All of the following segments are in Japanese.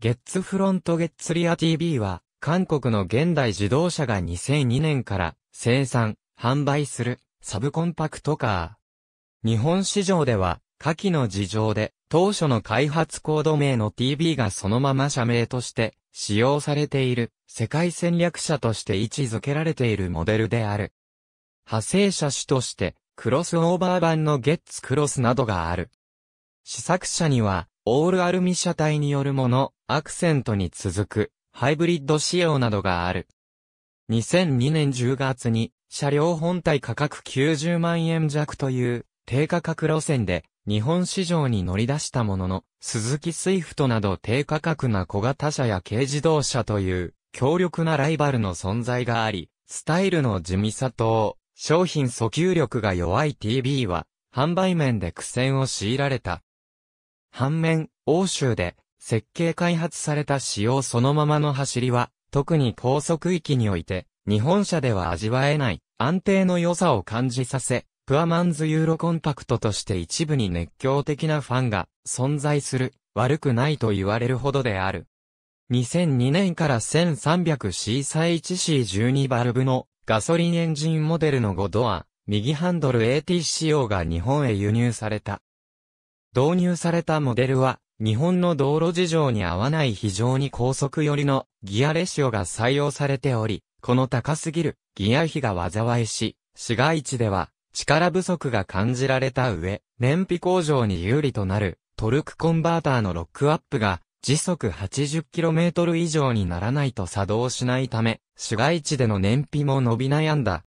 ゲッツフロントゲッツリア TV は、韓国の現代自動車が2002年から生産、販売するサブコンパクトカー。日本市場では、下記の事情で、当初の開発コード名の TV がそのまま社名として使用されている世界戦略者として位置づけられているモデルである。派生車種として、クロスオーバー版のゲッツクロスなどがある。試作車には、オールアルミ車体によるもの、アクセントに続く、ハイブリッド仕様などがある。2002年10月に、車両本体価格90万円弱という、低価格路線で、日本市場に乗り出したものの、鈴木スイフトなど低価格な小型車や軽自動車という、強力なライバルの存在があり、スタイルの地味さと、商品訴求力が弱い TB は、販売面で苦戦を強いられた。反面、欧州で、設計開発された仕様そのままの走りは、特に高速域において、日本車では味わえない安定の良さを感じさせ、プアマンズユーロコンパクトとして一部に熱狂的なファンが存在する、悪くないと言われるほどである。2002年から 1300C31C12 バルブのガソリンエンジンモデルの5ドア、右ハンドル AT 仕様が日本へ輸入された。導入されたモデルは日本の道路事情に合わない非常に高速寄りのギアレシオが採用されており、この高すぎるギア比が災いし、市街地では力不足が感じられた上、燃費向上に有利となるトルクコンバーターのロックアップが時速 80km 以上にならないと作動しないため、市街地での燃費も伸び悩んだ。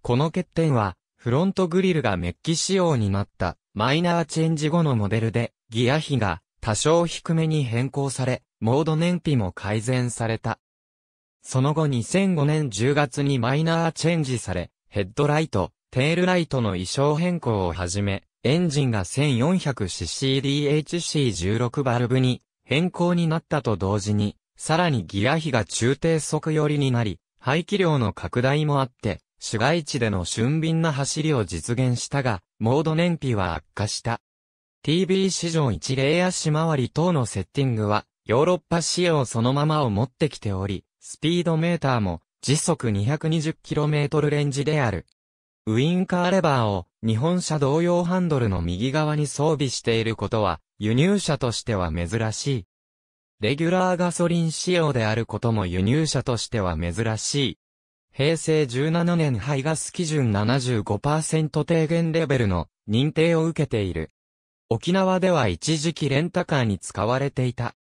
この欠点は、フロントグリルがメッキ仕様になったマイナーチェンジ後のモデルで、ギア比が多少低めに変更され、モード燃費も改善された。その後2005年10月にマイナーチェンジされ、ヘッドライト、テールライトの衣装変更をはじめ、エンジンが 1400ccDHC16 バルブに変更になったと同時に、さらにギア比が中低速寄りになり、排気量の拡大もあって、市街地での俊敏な走りを実現したが、モード燃費は悪化した。TV 史上1例足回り等のセッティングは、ヨーロッパ仕様そのままを持ってきており、スピードメーターも時速 220km レンジである。ウインカーレバーを日本車同様ハンドルの右側に装備していることは輸入車としては珍しい。レギュラーガソリン仕様であることも輸入車としては珍しい。平成17年排ガス基準75%低減レベルの認定を受けている。沖縄では一時期レンタカーに使われていた。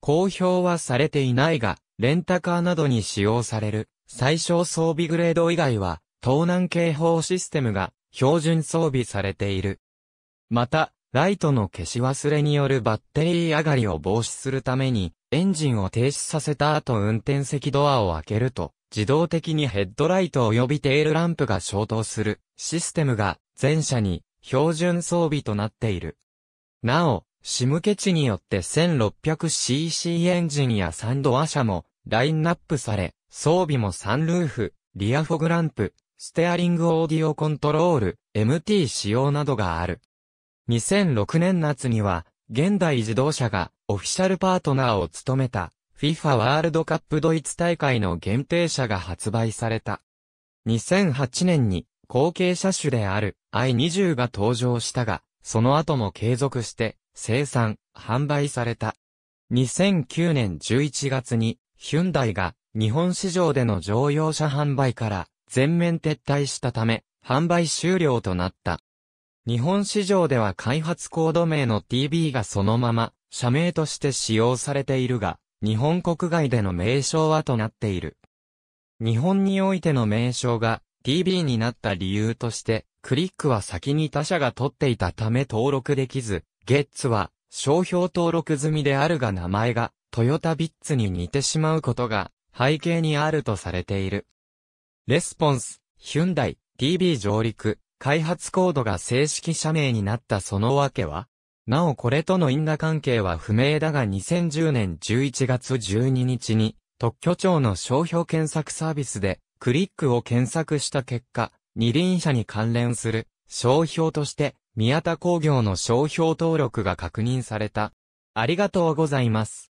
公表はされていないが、レンタカーなどに使用される最小装備グレード以外は、盗難警報システムが標準装備されている。また、ライトの消し忘れによるバッテリー上がりを防止するために、エンジンを停止させた後運転席ドアを開けると、自動的にヘッドライト及びテールランプが消灯するシステムが全車に標準装備となっている。なお、シムケ値によって 1600cc エンジンや3ドア車もラインナップされ、装備もサンルーフ、リアフォグランプ、ステアリングオーディオコントロール、MT 仕様などがある。2006年夏には、現代自動車がオフィシャルパートナーを務めた FIFA ワールドカップドイツ大会の限定車が発売された。2008年に後継車種である i20 が登場したが、その後も継続して生産、販売された。2009年11月にヒュンダイが日本市場での乗用車販売から全面撤退したため販売終了となった。日本市場では開発コード名の TB がそのまま社名として使用されているが、日本国外での名称はとなっている。日本においての名称が t b になった理由として、クリックは先に他社が取っていたため登録できず、ゲッツは商標登録済みであるが名前がトヨタビッツに似てしまうことが背景にあるとされている。レスポンス、ヒュンダイ、TB 上陸、開発コードが正式社名になったその訳はなおこれとの因果関係は不明だが2010年11月12日に特許庁の商標検索サービスでクリックを検索した結果、二輪車に関連する商標として宮田工業の商標登録が確認された。ありがとうございます。